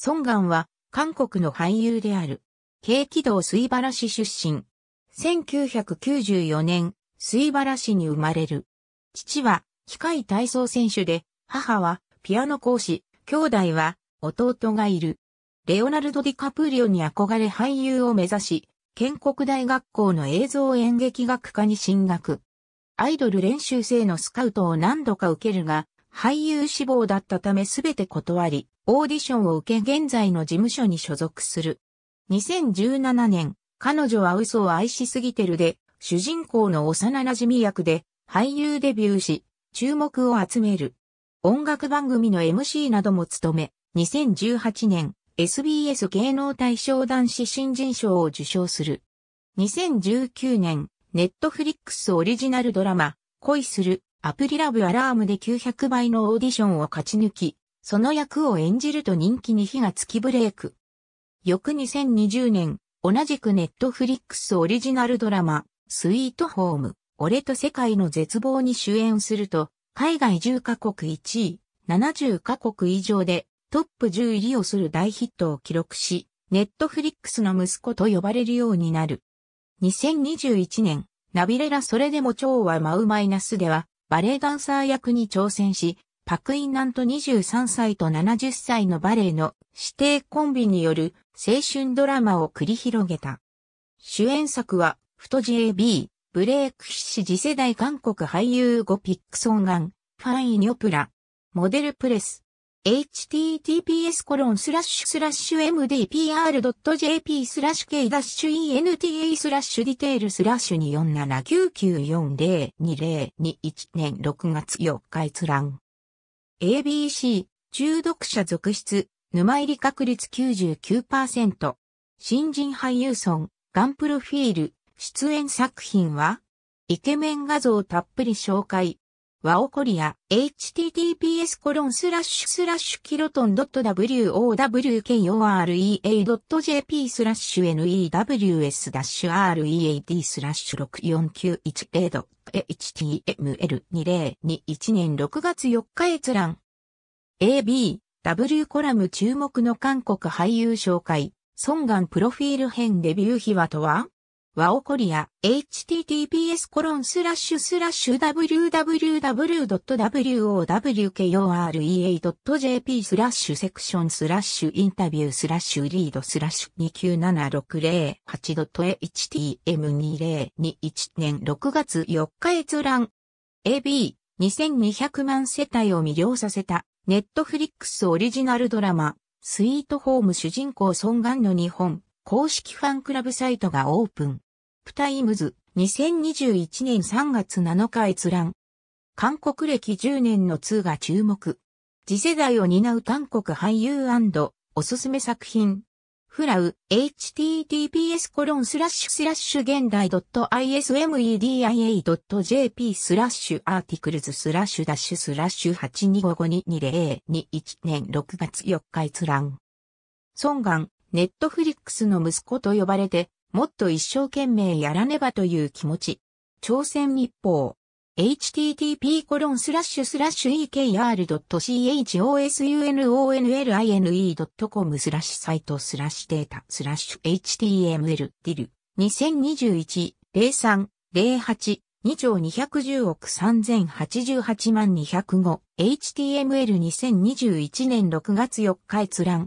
ソンガンは韓国の俳優である。軽気道水原市出身。1994年、水原市に生まれる。父は、機械体操選手で、母は、ピアノ講師、兄弟は、弟がいる。レオナルド・ディカプリオに憧れ俳優を目指し、建国大学校の映像演劇学科に進学。アイドル練習生のスカウトを何度か受けるが、俳優志望だったためすべて断り、オーディションを受け現在の事務所に所属する。2017年、彼女は嘘を愛しすぎてるで、主人公の幼馴染役で俳優デビューし、注目を集める。音楽番組の MC なども務め、2018年、SBS 芸能大賞男子新人賞を受賞する。2019年、ネットフリックスオリジナルドラマ、恋するアプリラブアラームで900倍のオーディションを勝ち抜き、その役を演じると人気に火がつきブレイク。翌2020年、同じくネットフリックスオリジナルドラマ、スイートホーム、俺と世界の絶望に主演すると、海外10カ国1位、70カ国以上でトップ10入りをする大ヒットを記録し、ネットフリックスの息子と呼ばれるようになる。2021年、ナビレラそれでも超はマウマイナスでは、バレエダンサー役に挑戦し、パクインナンと23歳と70歳のバレエの指定コンビによる青春ドラマを繰り広げた。主演作は、太 JB、ブレイク必至次世代韓国俳優ゴ・ピックソンガン、ファン・イニョプラ、モデルプレス、https コロンスラッシュスラッシュ mdpr.jp スラッシュ k-enta スラッシュディテールスラッシュ24799402021年6月4日閲覧。ABC、中毒者続出、沼入り確率99%。新人俳優村、ガンプロフィール、出演作品はイケメン画像たっぷり紹介。ワオコリア、https コロンスラッシュスラッシュキロトン .wowkorea.jp スラッシュ news ダッシュ read スラッシュ64910 html2021 年6月4日閲覧。AB、W コラム注目の韓国俳優紹介、ソンガンプロフィール編デビュー秘話とはワオコリア、https コロンスラッシュスラッシュ www.wowkorea.jp スラッシュセクションスラッシュインタビュースラッシュリードスラッシュ 29760.htm2021 年6月4日閲覧 AB2200 万世帯を魅了させたネットフリックスオリジナルドラマスイートホーム主人公ソンガンの日本公式ファンクラブサイトがオープン。プタイムズ、2021年3月7日閲覧。韓国歴10年の2が注目。次世代を担う韓国俳優おすすめ作品。フラウ、https コロンスラッシュスラッシュ現代 .ismedia.jp スラッシュアーティクルズスラッシュダッシュスラッシュ825522021年6月4日閲覧。ソンガン、ネットフリックスの息子と呼ばれて、もっと一生懸命やらねばという気持ち。朝鮮日報。http コロンスラッシュスラッシュ ekr.chosunonline.com スラッシュサイトスラッシュデータスラッシュ html ディル2021-03-08 2兆210億3088万205 HTML2021 年6月4日閲覧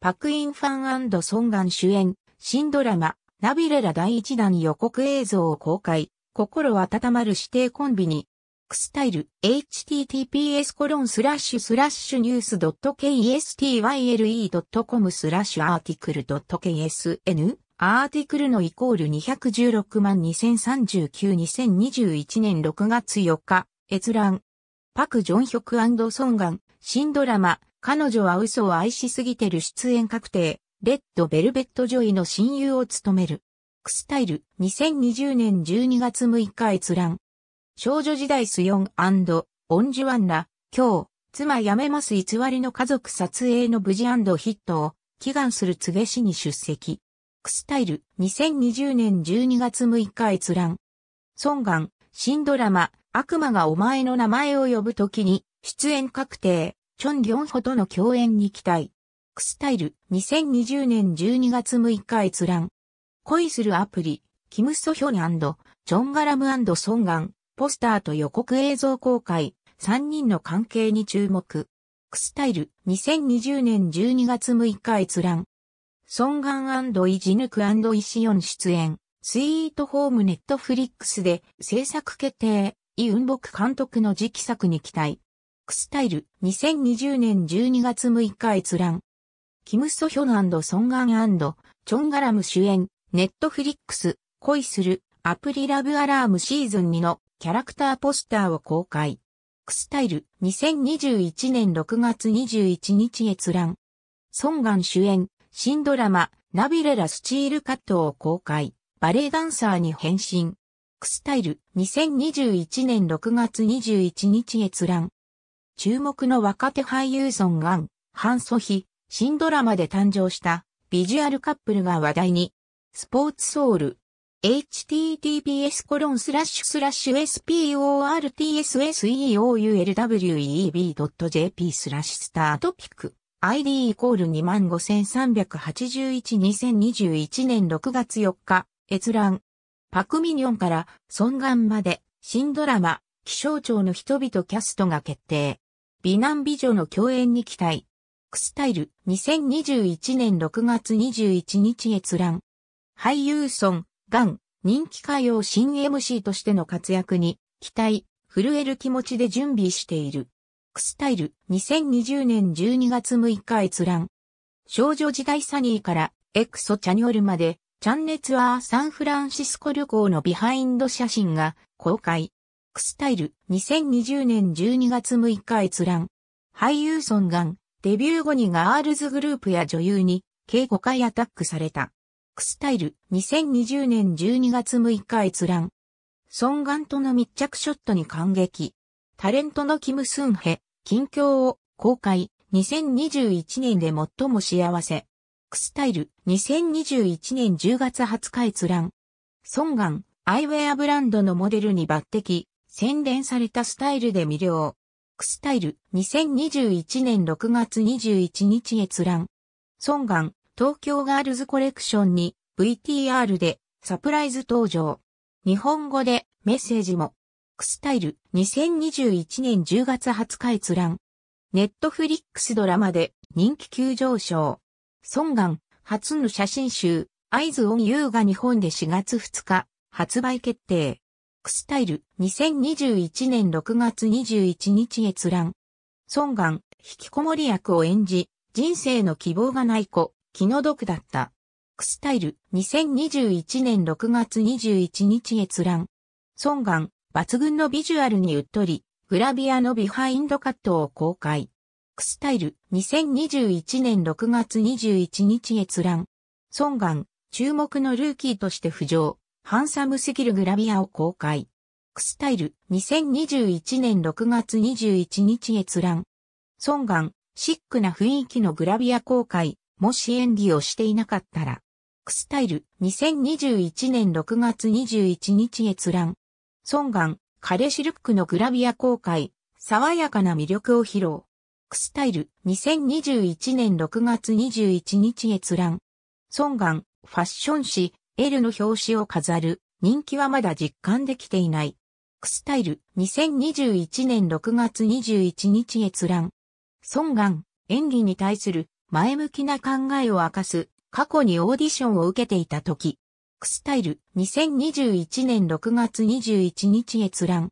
パクインファンソンガン主演新ドラマ、ナビレラ第1弾予告映像を公開、心温まる指定コンビニ、クスタイル、https コロンスラッシュスラッシュニュース .kstyle.com スラッシュアーティクル .ksn アーティクルのイコール216万2039-2021年6月4日、閲覧。パク・ジョンヒョクソンガン、新ドラマ、彼女は嘘を愛しすぎてる出演確定、レッドベルベットジョイの親友を務める。クスタイル、2020年12月6日閲覧。少女時代スヨンオンジュワンら、今日、妻辞めます偽りの家族撮影の無事ヒットを祈願する告げ師に出席。クスタイル、2020年12月6日閲覧。ソンガン、新ドラマ、悪魔がお前の名前を呼ぶときに、出演確定、チョンギョンホとの共演に期待。クスタイル2020年12月6日閲覧。恋するアプリ、キム・ソヒョンチョンガラムソンガン、ポスターと予告映像公開、3人の関係に注目。クスタイル2020年12月6日閲覧。ソンガンイジヌクイシオン出演、スイートホームネットフリックスで制作決定、イ・ウンボク監督の次期作に期待。クスタイル2020年12月6日閲覧。キム・ソヒョンソンガンチョンガラム主演、ネットフリックス、恋する、アプリラブアラームシーズン2のキャラクターポスターを公開。クスタイル2021年6月21日閲覧。ソンガン主演、新ドラマ、ナビレラスチールカットを公開。バレエダンサーに変身。クスタイル2021年6月21日閲覧。注目の若手俳優ソンガン、ハンソヒ、新ドラマで誕生したビジュアルカップルが話題に、スポーツソウル、https コロンスラッシュスラッシュ s p o r t s s e o u l w e b j p スラッシュスタートピック ID イコール25381-2021年6月4日閲覧パクミニョンからガ願まで新ドラマ気象庁の人々キャストが決定美男美女の共演に期待クスタイル2021年6月21日閲覧。俳優孫、ガン、人気歌謡新 MC としての活躍に、期待、震える気持ちで準備している。クスタイル2020年12月6日閲覧。少女時代サニーからエクソチャニョルまで、チャンネツアーサンフランシスコ旅行のビハインド写真が公開。クスタイル2020年12月6日閲覧。俳優孫ンデビュー後にガールズグループや女優に計5回アタックされた。クスタイル2020年12月6日閲覧。ソンガンとの密着ショットに感激。タレントのキムスンヘ、近況を公開。2021年で最も幸せ。クスタイル2021年10月20日閲覧。ソンガン、アイウェアブランドのモデルに抜擢、洗練されたスタイルで魅了。クスタイル2021年6月21日閲覧。孫ン、東京ガールズコレクションに VTR でサプライズ登場。日本語でメッセージも。クスタイル2021年10月20日閲覧。ネットフリックスドラマで人気急上昇。孫ン、初の写真集、合図音優が日本で4月2日、発売決定。クスタイル、2021年6月21日閲覧。孫ン引きこもり役を演じ、人生の希望がない子、気の毒だった。クスタイル、2021年6月21日閲覧。孫ン抜群のビジュアルにうっとり、グラビアのビハインドカットを公開。クスタイル、2021年6月21日閲覧。孫ン。注目のルーキーとして浮上。ハンサムすぎるグラビアを公開。クスタイル2021年6月21日閲覧。ソンガン、シックな雰囲気のグラビア公開、もし演技をしていなかったら。クスタイル2021年6月21日閲覧。ソンガン、彼氏ルックのグラビア公開、爽やかな魅力を披露。クスタイル2021年6月21日閲覧。ソンガン、ファッション誌、L の表紙を飾る人気はまだ実感できていない。クスタイル2021年6月21日閲覧。孫ン演技に対する前向きな考えを明かす過去にオーディションを受けていた時。クスタイル2021年6月21日閲覧。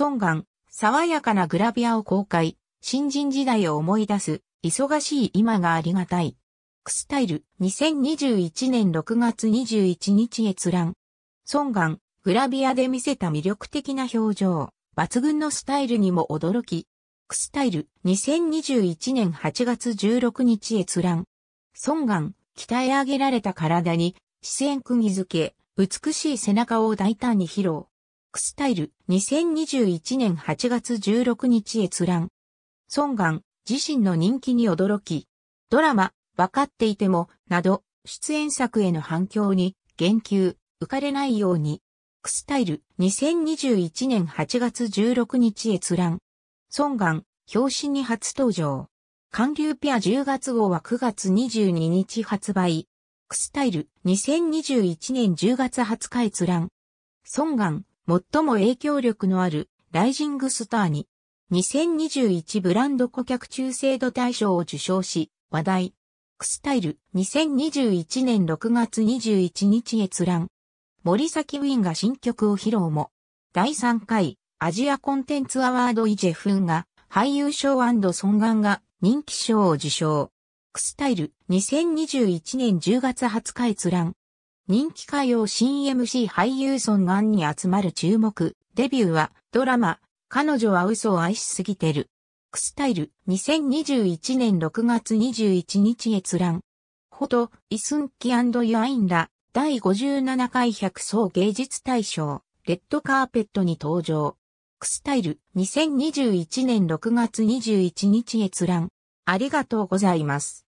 孫ン爽やかなグラビアを公開、新人時代を思い出す、忙しい今がありがたい。ックスタイル、2021年6月21日閲覧。ソンガン、グラビアで見せた魅力的な表情、抜群のスタイルにも驚き。クスタイル、2021年8月16日閲覧。ソンガン、鍛え上げられた体に、視線釘付け、美しい背中を大胆に披露。クスタイル、2021年8月16日閲覧。ソンガン、自身の人気に驚き。ドラマ、わかっていても、など、出演作への反響に、言及、浮かれないように。クスタイル、2021年8月16日閲覧。孫岩、表紙に初登場。韓流ピア10月号は9月22日発売。クスタイル、2021年10月20日閲覧。孫岩、最も影響力のある、ライジングスターに、2021ブランド顧客中制度大賞を受賞し、話題。クスタイル2021年6月21日閲覧。森崎ウィンが新曲を披露も。第3回アジアコンテンツアワードイジェフンが俳優賞尊ンが人気賞を受賞。クスタイル2021年10月20日閲覧。人気歌謡新 MC 俳優尊ンンに集まる注目。デビューはドラマ、彼女は嘘を愛しすぎてる。クスタイル2021年6月21日閲覧。ォト、イスンキユアインラ、第57回百層芸術大賞、レッドカーペットに登場。クスタイル2021年6月21日閲覧。ありがとうございます。